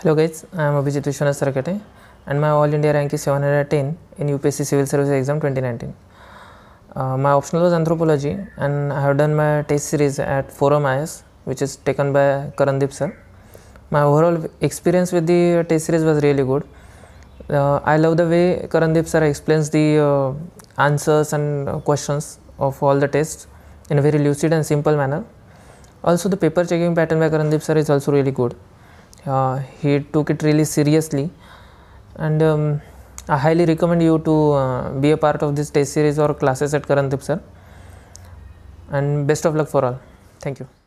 Hello guys, I am Abhijit Vishwanath Sarakate and my All India rank is 710 in UPSC Civil Service Exam 2019. Uh, my optional was Anthropology and I have done my test series at Forum IS which is taken by Karandeep sir. My overall experience with the test series was really good. Uh, I love the way Karandeep sir explains the uh, answers and uh, questions of all the tests in a very lucid and simple manner. Also the paper checking pattern by Karandeep sir is also really good uh, he took it really seriously and um, I highly recommend you to uh, be a part of this test series or classes at Karandip sir and best of luck for all. Thank you.